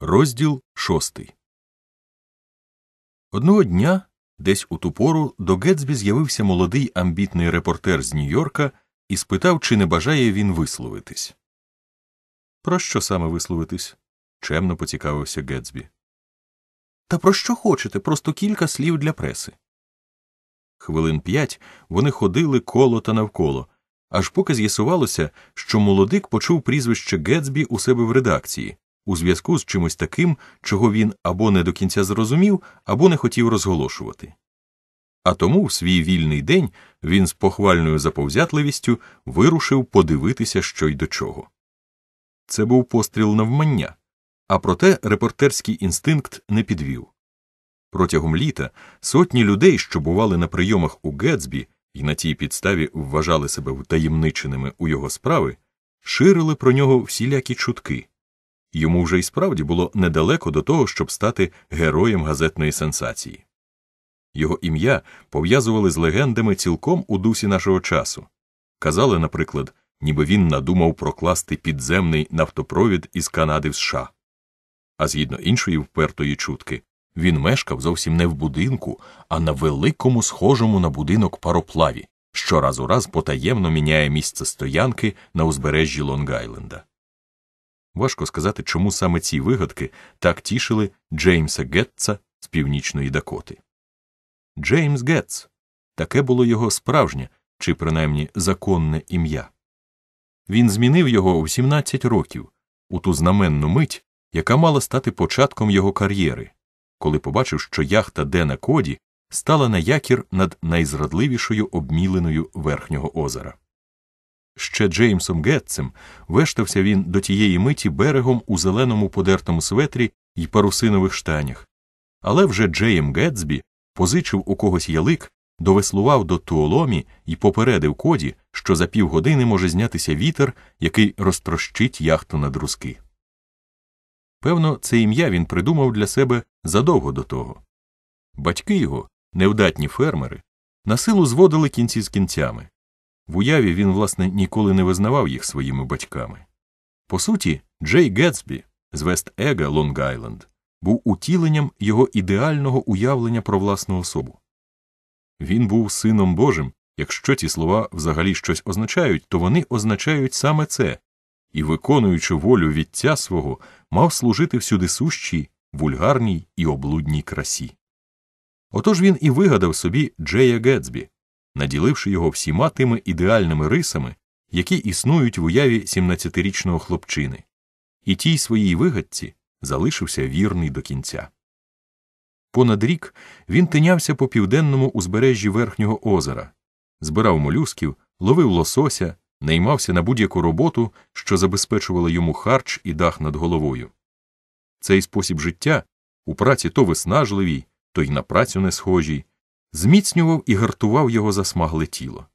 Розділ шостий. Одного дня десь у ту пору до Гетсбі з'явився молодий амбітний репортер з Нью-Йорка і спитав, чи не бажає він висловитись. Про що саме висловитись? чемно поцікавився Гетсбі. Та про що хочете? Просто кілька слів для преси. Хвилин п'ять вони ходили коло та навколо, аж поки з'ясувалося, що молодик почув прізвище Гетсбі у себе в редакції у зв'язку з чимось таким, чого він або не до кінця зрозумів, або не хотів розголошувати. А тому в свій вільний день він з похвальною заповзятливістю вирушив подивитися, що й до чого. Це був постріл навмання, а проте репортерський інстинкт не підвів. Протягом літа сотні людей, що бували на прийомах у Гетсбі і на тій підставі вважали себе втаємниченими у його справи, ширили про нього всілякі чутки, Йому вже і справді було недалеко до того, щоб стати героєм газетної сенсації. Його ім'я пов'язували з легендами цілком у дусі нашого часу. Казали, наприклад, ніби він надумав прокласти підземний нафтопровід із Канади в США. А згідно іншої впертої чутки, він мешкав зовсім не в будинку, а на великому схожому на будинок пароплаві, що раз у раз потаємно міняє місце стоянки на узбережжі Лонг-Айленда. Важко сказати, чому саме ці вигадки так тішили Джеймса Гетца з північної Дакоти. Джеймс Гетц таке було його справжнє чи принаймні законне ім'я. Він змінив його у 17 років у ту знаменну мить, яка мала стати початком його кар'єри, коли побачив, що яхта Дена Коді стала на якір над найзрадливішою обміленою верхнього озера. Ще Джеймсом Гетцем вештався він до тієї миті берегом у зеленому подертому светрі й парусинових штанях. Але вже Джейм Гетсбі позичив у когось ялик, довеслував до Туоломі і попередив коді, що за півгодини може знятися вітер, який розтрощить яхту на друзки. Певно, це ім'я він придумав для себе задовго до того. Батьки його, невдатні фермери, на силу зводили кінці з кінцями. В уяві він, власне, ніколи не визнавав їх своїми батьками. По суті, Джей Гетсбі з Вест Ега Лонг-Айленд був утіленням його ідеального уявлення про власну особу. Він був сином Божим. Якщо ці слова взагалі щось означають, то вони означають саме це, і, виконуючи волю відця свого, мав служити всюди сущій, вульгарній і облудній красі. Отож він і вигадав собі Джея Гетсбі, наділивши його всіма тими ідеальними рисами, які існують в уяві 17-річного хлопчини, і тій своїй вигадці залишився вірний до кінця. Понад рік він тинявся по південному узбережжі Верхнього озера, збирав молюсків, ловив лосося, наймався на будь-яку роботу, що забезпечувала йому харч і дах над головою. Цей спосіб життя у праці то виснажливій, то й на працю не схожій, зміцнював і гартував його засмагле тіло.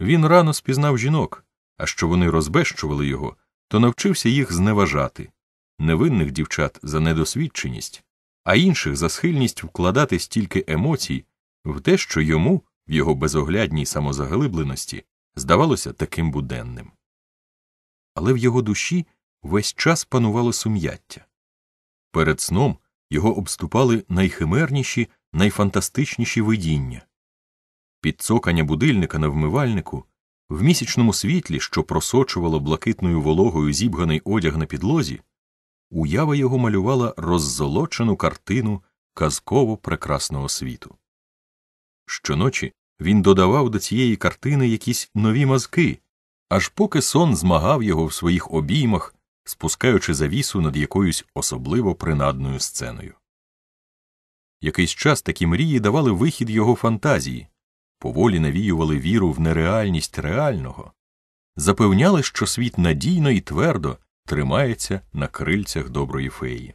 Він рано спізнав жінок, а що вони розбещували його, то навчився їх зневажати невинних дівчат за недосвідченість, а інших за схильність вкладати стільки емоцій в те, що йому, в його безоглядній самозаглибленості, здавалося таким буденним. Але в його душі весь час панувало сум'яття. Перед сном його обступали найхимерніші найфантастичніші видіння. Підцокання будильника на вмивальнику в місячному світлі, що просочувало блакитною вологою зібганий одяг на підлозі, уява його малювала роззолочену картину казково прекрасного світу. Щоночі він додавав до цієї картини якісь нові мазки, аж поки сон змагав його в своїх обіймах, спускаючи завісу над якоюсь особливо принадною сценою. Якийсь час такі мрії давали вихід його фантазії, поволі навіювали віру в нереальність реального, запевняли, що світ надійно і твердо тримається на крильцях доброї феї.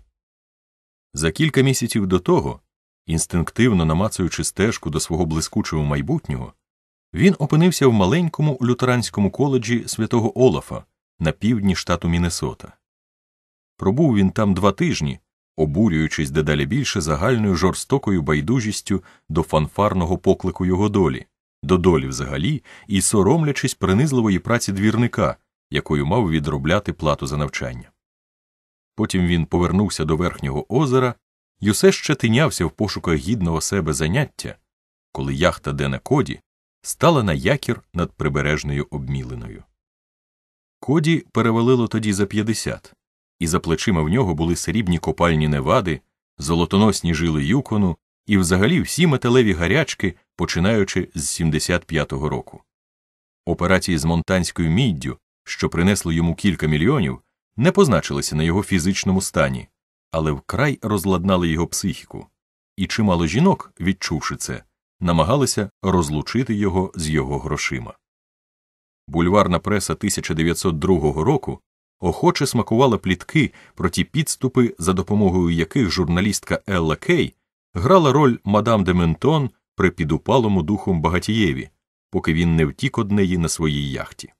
За кілька місяців до того, інстинктивно намацуючи стежку до свого блискучого майбутнього, він опинився в маленькому лютеранському коледжі святого Олафа на півдні штату Міннесота. Пробув він там два тижні обурюючись дедалі більше загальною жорстокою байдужістю до фанфарного поклику його долі, до долі взагалі і соромлячись принизливої праці двірника, якою мав відробляти плату за навчання. Потім він повернувся до верхнього озера і усе ще тинявся в пошуках гідного себе заняття, коли яхта Дена Коді стала на якір над прибережною обмілиною. Коді перевалило тоді за 50 і за плечима в нього були срібні копальні невади, золотоносні жили юкону і взагалі всі металеві гарячки, починаючи з 75-го року. Операції з монтанською міддю, що принесли йому кілька мільйонів, не позначилися на його фізичному стані, але вкрай розладнали його психіку, і чимало жінок, відчувши це, намагалися розлучити його з його грошима. Бульварна преса 1902 року охоче смакувала плітки про ті підступи, за допомогою яких журналістка Елла Кей грала роль мадам де Ментон при підупалому духом багатієві, поки він не втік од неї на своїй яхті.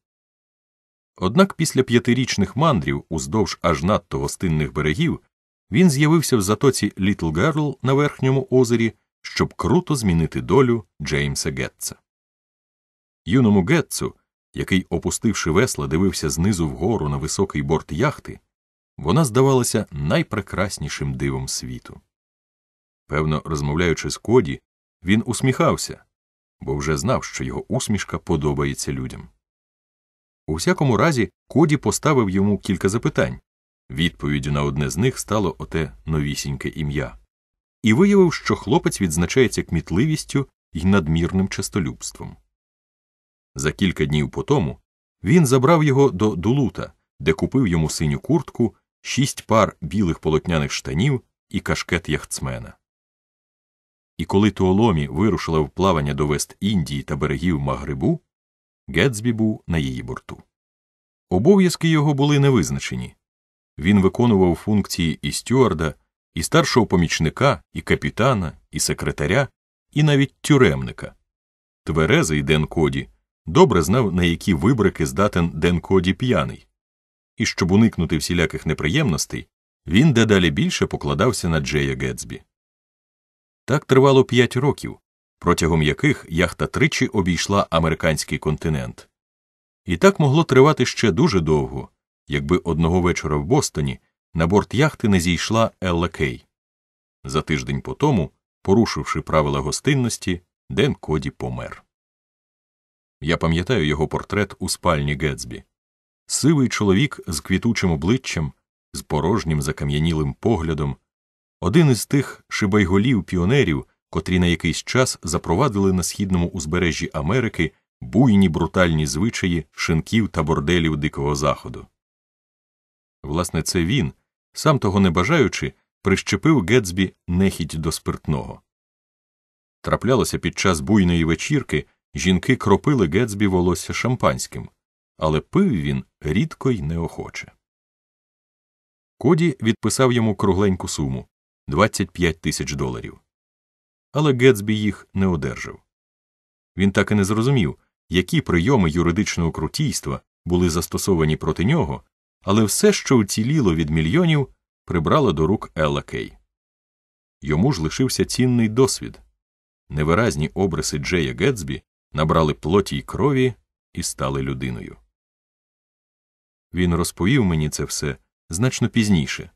Однак після п'ятирічних мандрів уздовж аж надто гостинних берегів він з'явився в затоці Літл Герл на верхньому озері, щоб круто змінити долю Джеймса Гетца. Юному Гетцу який, опустивши весла, дивився знизу вгору на високий борт яхти, вона здавалася найпрекраснішим дивом світу. Певно, розмовляючи з Коді, він усміхався, бо вже знав, що його усмішка подобається людям. У всякому разі, Коді поставив йому кілька запитань. Відповіддю на одне з них стало оте новісіньке ім'я, і виявив, що хлопець відзначається кмітливістю і надмірним частолюбством. За кілька днів по тому він забрав його до Дулута, де купив йому синю куртку, шість пар білих полотняних штанів і кашкет яхтсмена. І коли Туоломі вирушила в плавання до Вест Індії та берегів Магрибу, Гетсбі був на її борту. Обов'язки його були невизначені він виконував функції і стюарда, і старшого помічника, і капітана, і секретаря, і навіть тюремника. Тверезий Ден Коді добре знав, на які вибрики здатен Ден Коді п'яний, і щоб уникнути всіляких неприємностей, він дедалі більше покладався на Джея Гетсбі. Так тривало п'ять років, протягом яких яхта тричі обійшла американський континент. І так могло тривати ще дуже довго, якби одного вечора в Бостоні на борт яхти не зійшла Елла Кей. За тиждень по тому, порушивши правила гостинності, Ден Коді помер. Я пам'ятаю його портрет у спальні Гетсбі. Сивий чоловік з квітучим обличчям, з порожнім закам'янілим поглядом, один із тих шибайголів піонерів, котрі на якийсь час запровадили на східному узбережжі Америки буйні брутальні звичаї шинків та борделів Дикого Заходу. Власне, це він, сам того не бажаючи, прищепив Гетсбі нехідь до спиртного. Траплялося під час буйної вечірки. Жінки кропили Гетсбі волосся шампанським, але пив він рідко й неохоче. Коді відписав йому кругленьку суму 25 тисяч доларів. Але Гетсбі їх не одержав. Він так і не зрозумів, які прийоми юридичного крутійства були застосовані проти нього, але все, що вціліло від мільйонів, прибрала до рук Елла Кей. Йому ж лишився цінний досвід невиразні обриси Джея Гетсбі набрали плоті й крові і стали людиною. Він розповів мені це все значно пізніше,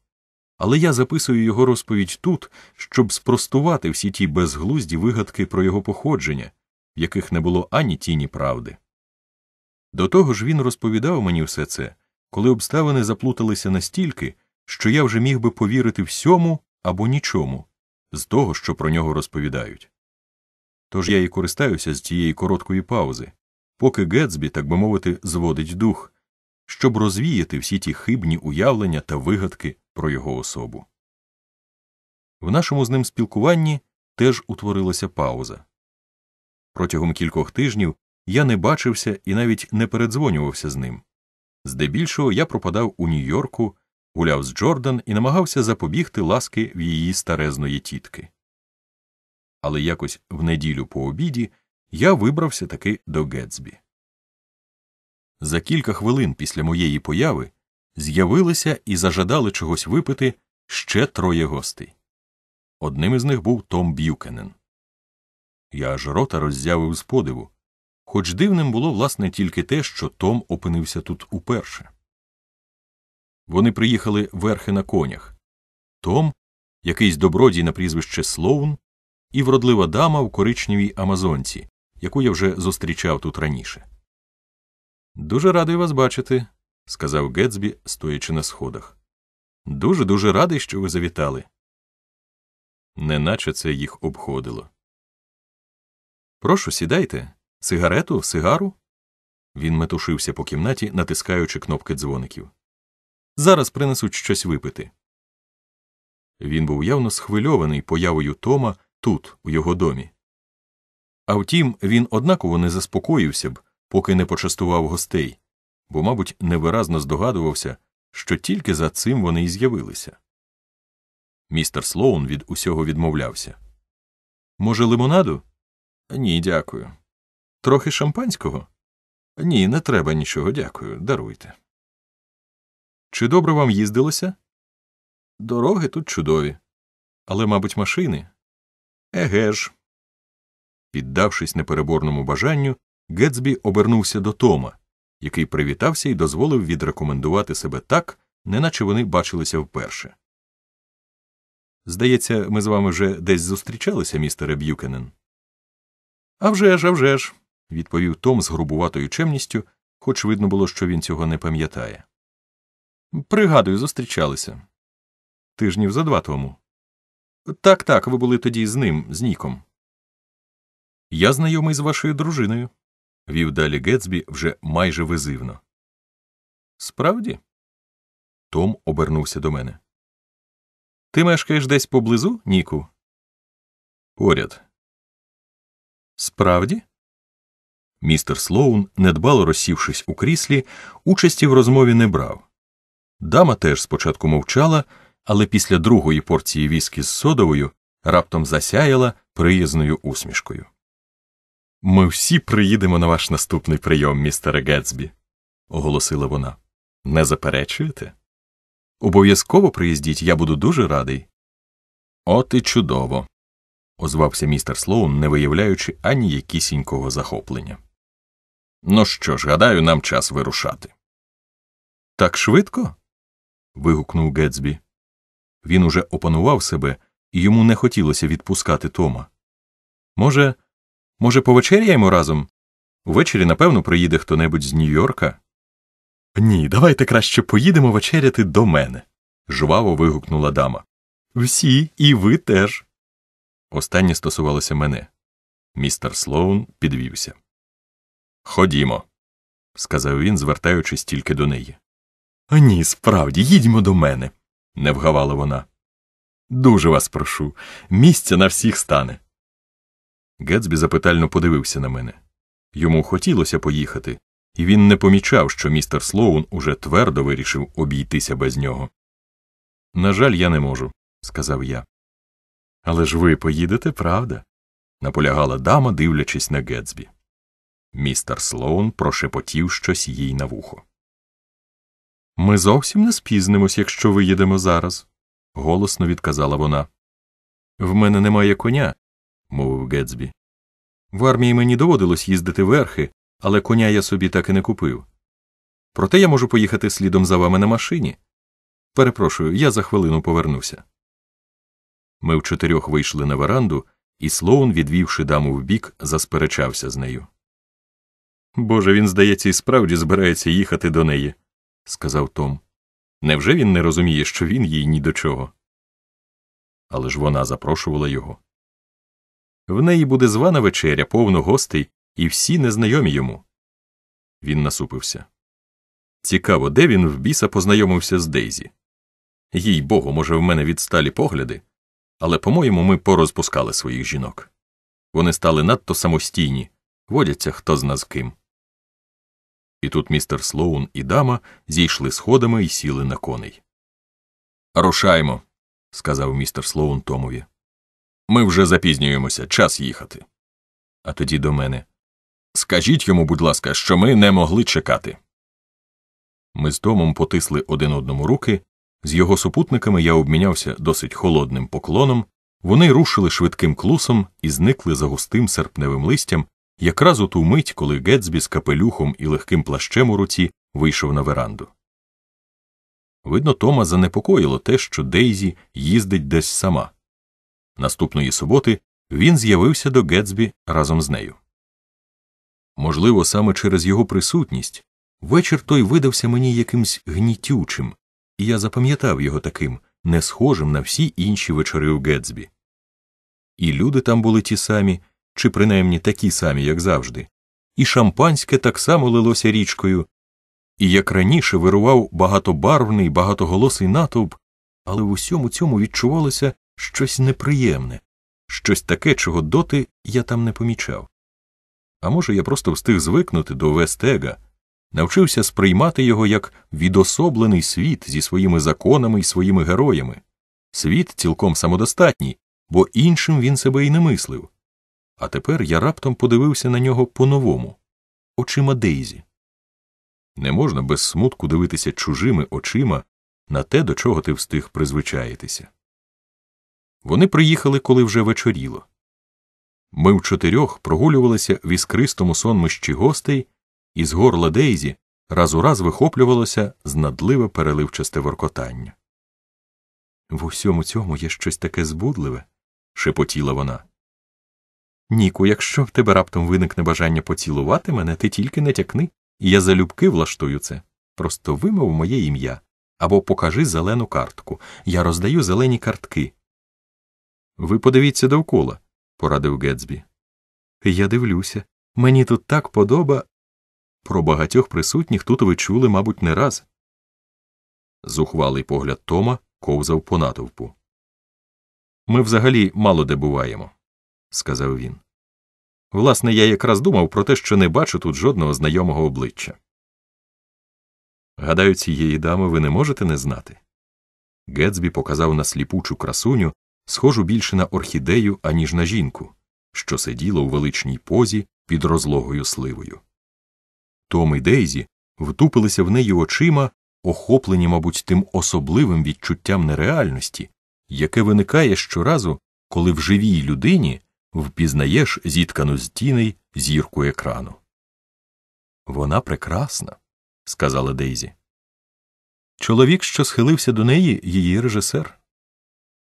але я записую його розповідь тут, щоб спростувати всі ті безглузді вигадки про його походження, в яких не було ані тіні правди. До того ж він розповідав мені все це, коли обставини заплуталися настільки, що я вже міг би повірити всьому або нічому з того, що про нього розповідають тож я і користаюся з тієї короткої паузи, поки Гетсбі, так би мовити, зводить дух, щоб розвіяти всі ті хибні уявлення та вигадки про його особу. В нашому з ним спілкуванні теж утворилася пауза. Протягом кількох тижнів я не бачився і навіть не передзвонювався з ним. Здебільшого я пропадав у Нью-Йорку, гуляв з Джордан і намагався запобігти ласки в її старезної тітки але якось в неділю по обіді я вибрався таки до Гетсбі. За кілька хвилин після моєї появи з'явилися і зажадали чогось випити ще троє гостей. Одним із них був Том Б'юкенен. Я аж рота роззявив з подиву, хоч дивним було власне тільки те, що Том опинився тут уперше. Вони приїхали верхи на конях. Том, якийсь добродій на прізвище Слоун, і вродлива дама в коричневій Амазонці, яку я вже зустрічав тут раніше. Дуже радий вас бачити, сказав Гетсбі, стоячи на сходах. Дуже дуже радий, що ви завітали. Неначе це їх обходило. Прошу, сідайте. Сигарету, сигару. Він метушився по кімнаті, натискаючи кнопки дзвоників. Зараз принесуть щось випити. Він був явно схвильований появою Тома тут, у його домі. А втім, він однаково не заспокоївся б, поки не почастував гостей, бо, мабуть, невиразно здогадувався, що тільки за цим вони і з'явилися. Містер Слоун від усього відмовлявся. Може, лимонаду? Ні, дякую. Трохи шампанського? Ні, не треба нічого, дякую. Даруйте. Чи добре вам їздилося? Дороги тут чудові. Але, мабуть, машини. Еге ж. Піддавшись непереборному бажанню, Гетсбі обернувся до Тома, який привітався і дозволив відрекомендувати себе так, неначе вони бачилися вперше. Здається, ми з вами вже десь зустрічалися, містере Б'юкенен. «А вже ж, а вже ж», – відповів Том з грубуватою чемністю, хоч видно було, що він цього не пам'ятає. Пригадую, зустрічалися. Тижнів за два тому. Так, так, ви були тоді з ним, з Ніком. Я знайомий з вашою дружиною, вів далі Гетсбі вже майже визивно. Справді? Том обернувся до мене. Ти мешкаєш десь поблизу, Ніку? Поряд. Справді? Містер Слоун, недбало розсівшись у кріслі, участі в розмові не брав. Дама теж спочатку мовчала але після другої порції віскі з содовою раптом засяяла приязною усмішкою. Ми всі приїдемо на ваш наступний прийом, містере Гетсбі, оголосила вона. Не заперечуєте? Обов'язково приїздіть, я буду дуже радий. От і чудово, озвався містер Слоун, не виявляючи ані якісінького захоплення. Ну що ж, гадаю, нам час вирушати. Так швидко? вигукнув Гетсбі. Він уже опанував себе, і йому не хотілося відпускати Тома. Може, може, повечеряємо разом? Увечері, напевно, приїде хто небудь з Нью-Йорка. Ні, давайте краще поїдемо вечеряти до мене. жваво вигукнула дама. Всі, і ви теж. Останнє стосувалося мене. Містер Слоун підвівся. Ходімо, сказав він, звертаючись тільки до неї. Ні, справді, їдьмо до мене не вгавала вона. Дуже вас прошу, місця на всіх стане. Гетсбі запитально подивився на мене. Йому хотілося поїхати, і він не помічав, що містер Слоун уже твердо вирішив обійтися без нього. На жаль, я не можу, сказав я. Але ж ви поїдете, правда? наполягала дама, дивлячись на Гетсбі. Містер Слоун прошепотів щось їй на вухо. Ми зовсім не спізнимось, якщо виїдемо зараз, голосно відказала вона. В мене немає коня, мовив Гетсбі. В армії мені доводилось їздити верхи, але коня я собі так і не купив. Проте я можу поїхати слідом за вами на машині. Перепрошую, я за хвилину повернуся. Ми в чотирьох вийшли на веранду, і Слоун, відвівши даму вбік, засперечався з нею. Боже, він, здається, і справді збирається їхати до неї сказав Том. Невже він не розуміє, що він їй ні до чого? Але ж вона запрошувала його. В неї буде звана вечеря, повно гостей, і всі незнайомі йому. Він насупився. Цікаво, де він в біса познайомився з Дейзі. Їй богу, може, в мене відсталі погляди, але, по-моєму, ми порозпускали своїх жінок. Вони стали надто самостійні, водяться хто з нас ким. І тут містер Слоун і дама зійшли сходами і сіли на коней. Рушаймо, сказав містер Слоун Томові. Ми вже запізнюємося, час їхати. А тоді до мене. Скажіть йому, будь ласка, що ми не могли чекати. Ми з Томом потисли один одному руки. З його супутниками я обмінявся досить холодним поклоном. Вони рушили швидким клусом і зникли за густим серпневим листям, якраз у ту мить, коли Гетсбі з капелюхом і легким плащем у руці вийшов на веранду. Видно, Тома занепокоїло те, що Дейзі їздить десь сама. Наступної суботи він з'явився до Гетсбі разом з нею. Можливо, саме через його присутність вечір той видався мені якимсь гнітючим, і я запам'ятав його таким, не схожим на всі інші вечори у Гетсбі. І люди там були ті самі, чи принаймні такі самі, як завжди, і шампанське так само лилося річкою, і як раніше вирував багатобарвний, багатоголосий натовп, але в усьому цьому відчувалося щось неприємне, щось таке, чого доти я там не помічав. А може, я просто встиг звикнути до Вестега, навчився сприймати його як відособлений світ зі своїми законами і своїми героями, світ цілком самодостатній, бо іншим він себе і не мислив. А тепер я раптом подивився на нього по-новому очима Дейзі. Не можна без смутку дивитися чужими очима на те, до чого ти встиг призвичаїтися. Вони приїхали, коли вже вечоріло. Ми в чотирьох прогулювалися в іскристому сонмищі гостей, і з горла Дейзі раз у раз вихоплювалося знадливе переливчасте воркотання. В усьому цьому є щось таке збудливе, шепотіла вона. Ніку, якщо в тебе раптом виникне бажання поцілувати мене, ти тільки не тякни, і я залюбки влаштую це. Просто вимов моє ім'я або покажи зелену картку. Я роздаю зелені картки. Ви подивіться довкола, порадив Гетсбі. Я дивлюся. Мені тут так подоба. Про багатьох присутніх тут ви чули, мабуть, не раз. Зухвалий погляд Тома ковзав по натовпу. Ми взагалі мало де буваємо сказав він. Власне, я якраз думав про те, що не бачу тут жодного знайомого обличчя. Гадаю, цієї дами ви не можете не знати. Гетсбі показав на сліпучу красуню, схожу більше на орхідею, аніж на жінку, що сиділа у величній позі під розлогою сливою. Том і Дейзі втупилися в неї очима, охоплені, мабуть, тим особливим відчуттям нереальності, яке виникає щоразу, коли в живій людині впізнаєш зіткану з тіней зірку екрану. Вона прекрасна, сказала Дейзі. Чоловік, що схилився до неї, її режисер.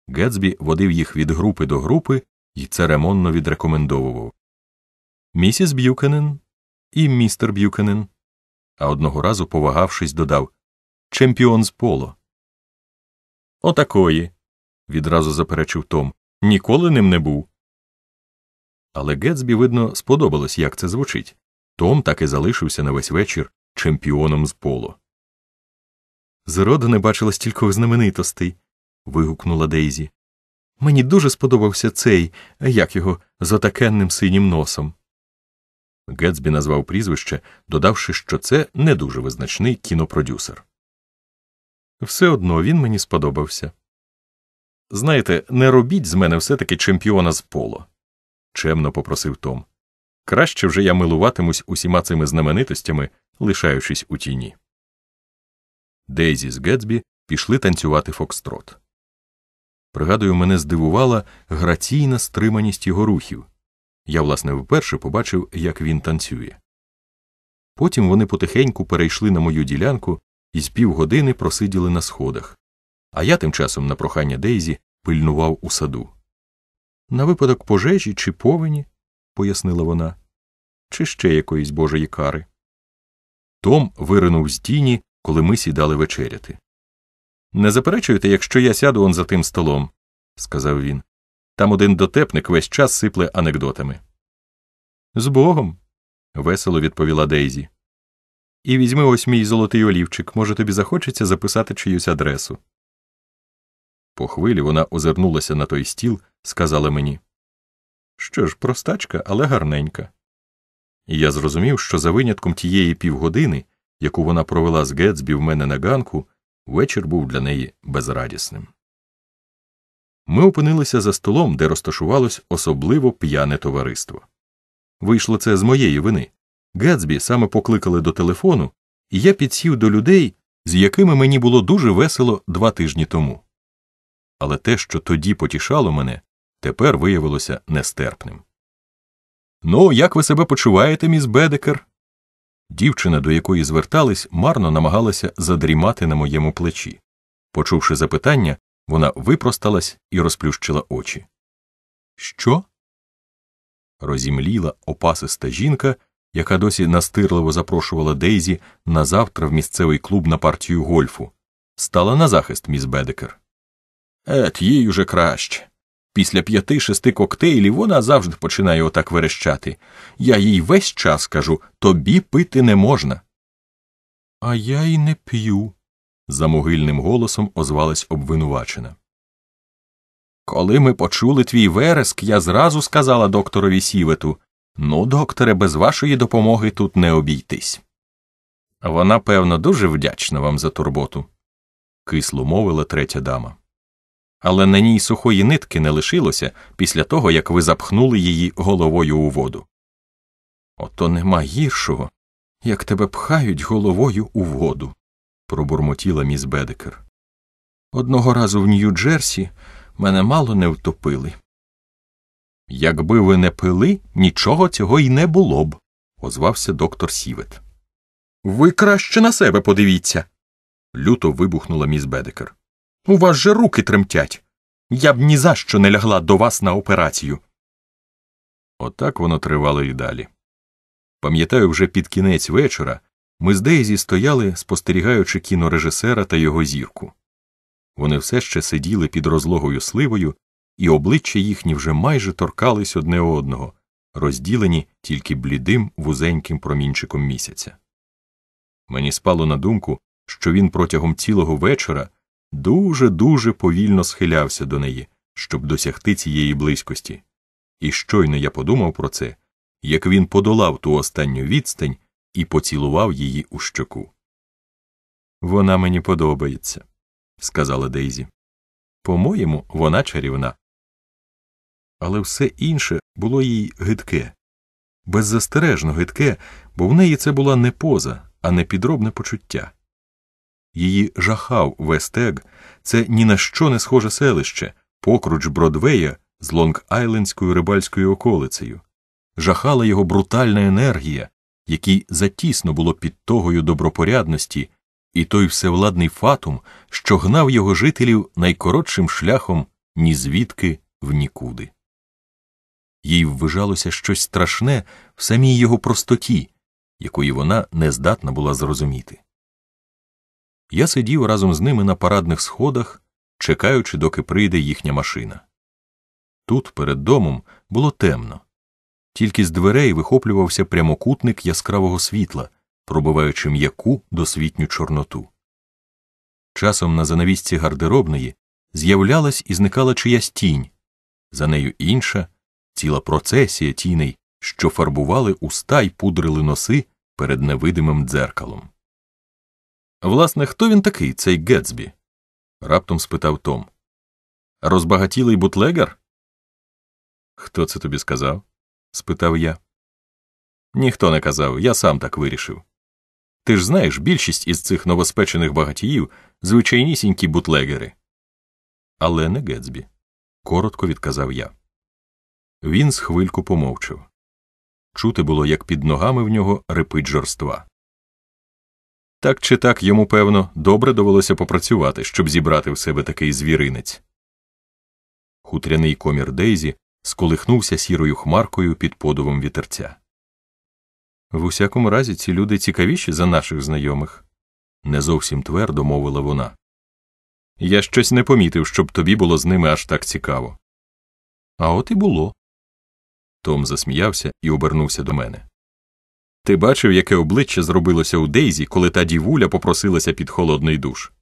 Гетсбі водив їх від групи до групи і церемонно відрекомендовував Місіс Б'юкенен і містер Б'юкенен. А одного разу, повагавшись, додав Чемпіон з поло. Отакої. відразу заперечив Том. Ніколи ним не був. Але Гетсбі, видно, сподобалось, як це звучить. Том так і залишився на весь вечір чемпіоном з полу. Зроду не бачила стількох знаменитостей. вигукнула Дейзі. Мені дуже сподобався цей, як його, з отакенним синім носом. Гетсбі назвав прізвище, додавши, що це не дуже визначний кінопродюсер. Все одно він мені сподобався. Знаєте, не робіть з мене все таки чемпіона з поло чемно попросив Том. Краще вже я милуватимусь усіма цими знаменитостями, лишаючись у тіні. Дейзі з Гетсбі пішли танцювати фокстрот. Пригадую, мене здивувала граційна стриманість його рухів. Я, власне, вперше побачив, як він танцює. Потім вони потихеньку перейшли на мою ділянку і з півгодини просиділи на сходах, а я тим часом на прохання Дейзі пильнував у саду на випадок пожежі чи повені, пояснила вона, чи ще якоїсь божої кари. Том виринув з тіні, коли ми сідали вечеряти. Не заперечуєте, якщо я сяду он за тим столом, сказав він. Там один дотепник весь час сипле анекдотами. З Богом. весело відповіла Дейзі. І візьми ось мій золотий олівчик, може, тобі захочеться записати чиюсь адресу. По хвилі вона озирнулася на той стіл, сказали мені. Що ж, простачка, але гарненька. І я зрозумів, що за винятком тієї півгодини, яку вона провела з Гетсбі в мене на ганку, вечір був для неї безрадісним. Ми опинилися за столом, де розташувалось особливо п'яне товариство. Вийшло це з моєї вини. Гетсбі саме покликали до телефону, і я підсів до людей, з якими мені було дуже весело два тижні тому. Але те, що тоді потішало мене, тепер виявилося нестерпним. Ну, як ви себе почуваєте, міс Бедекер? Дівчина, до якої звертались, марно намагалася задрімати на моєму плечі. Почувши запитання, вона випросталась і розплющила очі. Що? Розімліла опасиста жінка, яка досі настирливо запрошувала Дейзі на завтра в місцевий клуб на партію гольфу, стала на захист міс Бедекер. Ет, їй уже краще. Після п'яти-шести коктейлів вона завжди починає отак верещати. Я їй весь час кажу тобі пити не можна. А я й не п'ю, за могильним голосом озвалась обвинувачена. Коли ми почули твій вереск, я зразу сказала докторові сівету Ну, докторе, без вашої допомоги тут не обійтись. Вона, певно, дуже вдячна вам за турботу, кисло мовила третя дама але на ній сухої нитки не лишилося після того, як ви запхнули її головою у воду. Ото нема гіршого, як тебе пхають головою у воду, пробурмотіла міс Бедекер. Одного разу в Нью-Джерсі мене мало не втопили. Якби ви не пили, нічого цього й не було б, озвався доктор Сівет. Ви краще на себе подивіться. люто вибухнула міс Бедекер. У вас же руки тремтять. Я б ні за що не лягла до вас на операцію. Отак воно тривало і далі. Пам'ятаю, вже під кінець вечора ми з Дейзі стояли, спостерігаючи кінорежисера та його зірку. Вони все ще сиділи під розлогою сливою, і обличчя їхні вже майже торкались одне одного, розділені тільки блідим вузеньким промінчиком місяця. Мені спало на думку, що він протягом цілого вечора дуже-дуже повільно схилявся до неї, щоб досягти цієї близькості. І щойно я подумав про це, як він подолав ту останню відстань і поцілував її у щоку. Вона мені подобається, сказала Дейзі. По-моєму, вона чарівна. Але все інше було їй гидке, беззастережно гидке, бо в неї це була не поза, а не підробне почуття. Її жахав Вестег, це ні на що не схоже селище, покруч Бродвея з Лонг-Айлендською рибальською околицею. Жахала його брутальна енергія, якій затісно було підтогою добропорядності, і той всевладний фатум, що гнав його жителів найкоротшим шляхом ні звідки в нікуди. Їй ввижалося щось страшне в самій його простоті, якої вона не здатна була зрозуміти я сидів разом з ними на парадних сходах, чекаючи, доки прийде їхня машина. Тут, перед домом, було темно, тільки з дверей вихоплювався прямокутник яскравого світла, пробиваючи м'яку досвітню чорноту. Часом на занавісці гардеробної з'являлась і зникала чиясь тінь, за нею інша, ціла процесія тіней, що фарбували уста й пудрили носи перед невидимим дзеркалом. Власне, хто він такий, цей Гетсбі? раптом спитав Том. Розбагатілий бутлегер? Хто це тобі сказав? спитав я. Ніхто не казав, я сам так вирішив. Ти ж знаєш, більшість із цих новоспечених багатіїв звичайнісінькі бутлегери. Але не Гетсбі, коротко відказав я. Він з хвильку помовчив. Чути було, як під ногами в нього репить жорства. Так чи так йому, певно, добре довелося попрацювати, щоб зібрати в себе такий звіринець. Хутряний комір Дейзі сколихнувся сірою хмаркою під подувом вітерця. В усякому разі, ці люди цікавіші за наших знайомих, не зовсім твердо мовила вона. Я щось не помітив, щоб тобі було з ними аж так цікаво. А от і було. Том засміявся і обернувся до мене. Ти бачив, яке обличчя зробилося у Дейзі, коли та дівуля попросилася під холодний душ.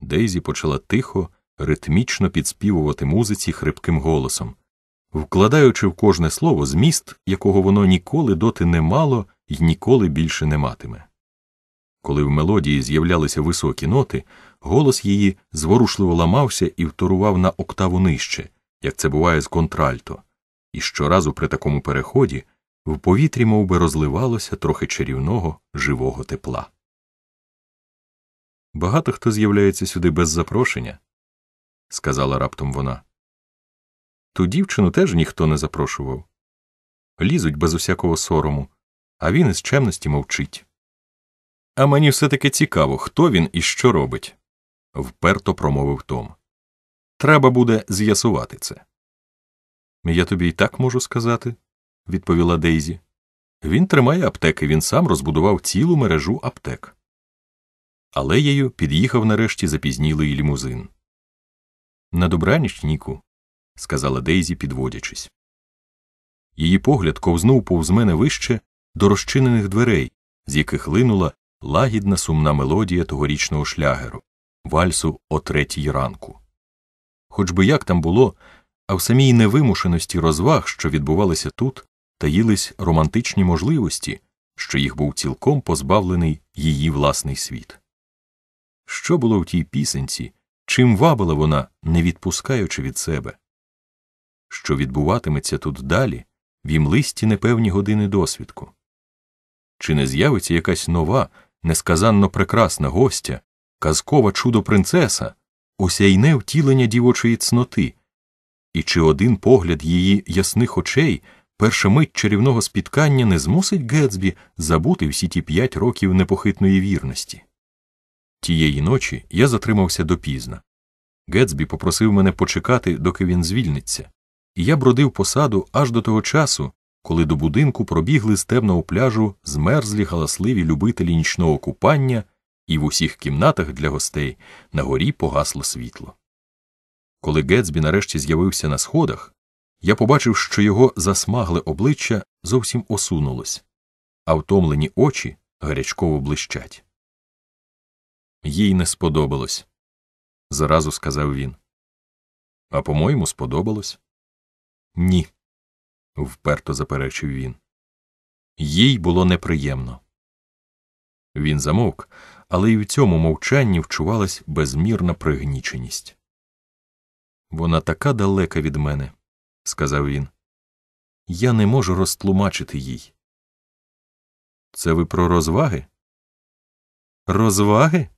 Дейзі почала тихо, ритмічно підспівувати музиці хрипким голосом, вкладаючи в кожне слово зміст, якого воно ніколи доти не мало і ніколи більше не матиме. Коли в мелодії з'являлися високі ноти, голос її зворушливо ламався і вторував на октаву нижче, як це буває з контральто, і щоразу при такому переході в повітрі мов би, розливалося трохи чарівного живого тепла. Багато хто з'являється сюди без запрошення, сказала раптом вона. Ту дівчину теж ніхто не запрошував. Лізуть без усякого сорому, а він із чемності мовчить. А мені все таки цікаво, хто він і що робить, вперто промовив Том. Треба буде з'ясувати це. Я тобі і так можу сказати, відповіла Дейзі. Він тримає аптеки, він сам розбудував цілу мережу аптек. Алеєю під'їхав нарешті запізнілий лімузин. На добраніч, Ніку, сказала Дейзі, підводячись. Її погляд ковзнув повз мене вище до розчинених дверей, з яких линула лагідна сумна мелодія тогорічного шлягеру, вальсу о третій ранку. Хоч би як там було, а в самій невимушеності розваг, що відбувалися тут, таїлись романтичні можливості, що їх був цілком позбавлений її власний світ. Що було в тій пісенці, чим вабила вона, не відпускаючи від себе? Що відбуватиметься тут далі, в імлисті непевні години досвідку? Чи не з'явиться якась нова, несказанно прекрасна гостя, казкова чудо принцеса, осяйне втілення дівочої цноти, і чи один погляд її ясних очей? Перша мить чарівного спіткання не змусить Гетсбі забути всі ті п'ять років непохитної вірності. Тієї ночі я затримався допізно. Гетсбі попросив мене почекати, доки він звільниться, і я бродив по саду аж до того часу, коли до будинку пробігли з темного пляжу змерзлі галасливі любителі нічного купання, і в усіх кімнатах для гостей на горі погасло світло. Коли Гетсбі нарешті з'явився на сходах, я побачив, що його засмагле обличчя зовсім осунулось, а втомлені очі гарячково блищать. Їй не сподобалось, зразу сказав він. А по моєму, сподобалось? Ні, вперто заперечив він. Їй було неприємно. Він замовк, але й в цьому мовчанні вчувалась безмірна пригніченість. Вона така далека від мене, сказав він. Я не можу розтлумачити їй. Це ви про розваги? Розваги?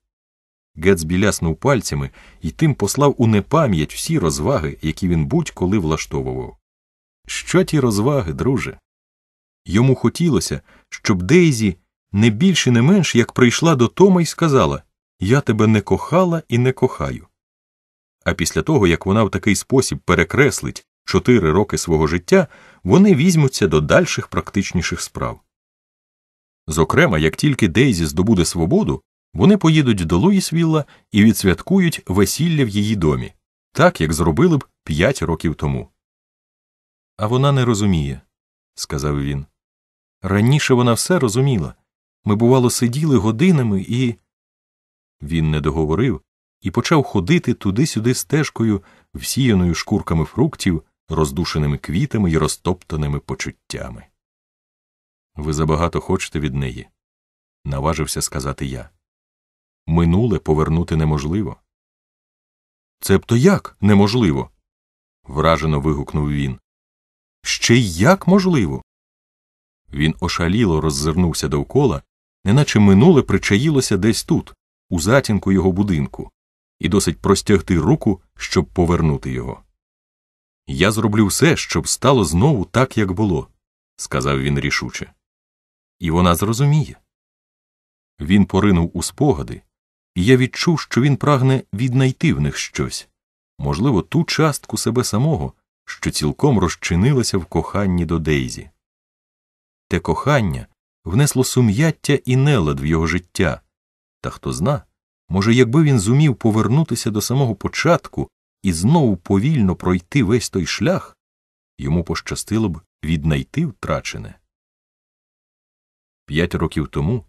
Гетс біляснув пальцями і тим послав у непам'ять всі розваги, які він будь-коли влаштовував. Що ті розваги, друже? Йому хотілося, щоб Дейзі не більше не менш як прийшла до Тома і сказала Я тебе не кохала і не кохаю. А після того, як вона в такий спосіб перекреслить чотири роки свого життя вони візьмуться до дальших практичніших справ. Зокрема, як тільки Дейзі здобуде свободу, вони поїдуть до Луїсвілла і відсвяткують весілля в її домі, так як зробили б п'ять років тому. А вона не розуміє, сказав він. Раніше вона все розуміла. Ми, бувало, сиділи годинами і. Він не договорив і почав ходити туди-сюди стежкою, всіяною шкурками фруктів, роздушеними квітами і розтоптаними почуттями. Ви забагато хочете від неї, наважився сказати я. Минуле повернути неможливо. Цебто як неможливо? вражено вигукнув він. Ще й як можливо. Він ошаліло роззирнувся довкола, неначе минуле причаїлося десь тут, у затінку його будинку, і досить простягти руку, щоб повернути його. Я зроблю все, щоб стало знову так, як було, сказав він рішуче. І вона зрозуміє. Він поринув у спогади, і я відчув, що він прагне віднайти в них щось можливо, ту частку себе самого, що цілком розчинилася в коханні до Дейзі. Те кохання внесло сум'яття і нелад в його життя, та хто зна, може, якби він зумів повернутися до самого початку і знову повільно пройти весь той шлях, йому пощастило б віднайти втрачене. П'ять років тому,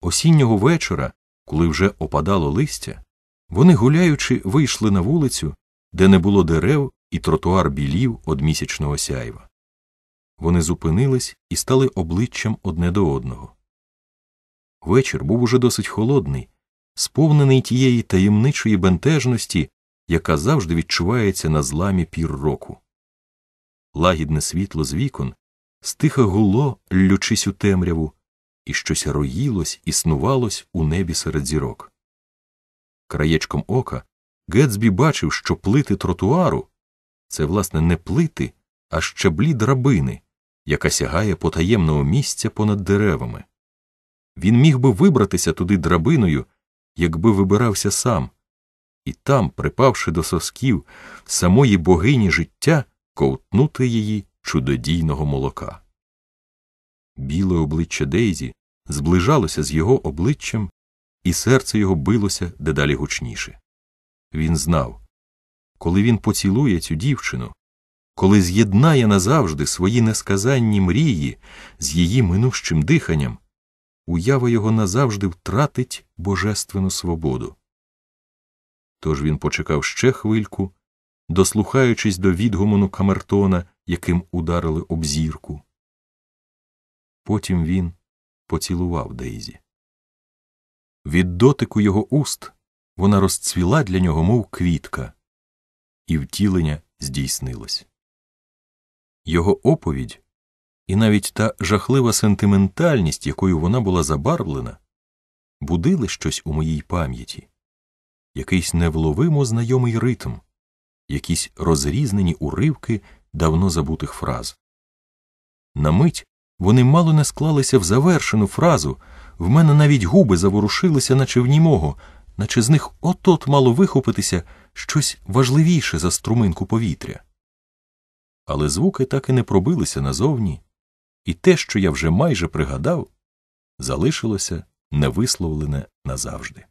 осіннього вечора, коли вже опадало листя, вони, гуляючи, вийшли на вулицю, де не було дерев і тротуар білів од місячного сяйва. Вони зупинились і стали обличчям одне до одного. Вечір був уже досить холодний, сповнений тієї таємничої бентежності, яка завжди відчувається на зламі пір року. Лагідне світло з вікон стиха гуло, лючись у темряву, і щось роїлось існувалось у небі серед зірок. Краєчком ока Гетсбі бачив, що плити тротуару це, власне, не плити, а щаблі драбини, яка сягає потаємного місця понад деревами. Він міг би вибратися туди драбиною, якби вибирався сам і там, припавши до сосків самої богині життя, ковтнути її чудодійного молока. Біле обличчя Дейзі зближалося з його обличчям, і серце його билося дедалі гучніше. Він знав коли він поцілує цю дівчину, коли з'єднає назавжди свої несказанні мрії з її минущим диханням, уява його назавжди втратить божественну свободу. Тож він почекав ще хвильку, дослухаючись до відгумону Камертона, яким ударили об зірку. Потім він поцілував Дейзі. Від дотику його уст вона розцвіла для нього, мов квітка, і втілення здійснилось. Його оповідь і навіть та жахлива сентиментальність, якою вона була забарвлена, будили щось у моїй пам'яті якийсь невловимо знайомий ритм, якісь розрізнені уривки давно забутих фраз. На мить вони мало не склалися в завершену фразу, в мене навіть губи заворушилися, наче в німого, наче з них от-от мало вихопитися щось важливіше за струминку повітря. Але звуки так і не пробилися назовні, і те, що я вже майже пригадав, залишилося невисловлене назавжди.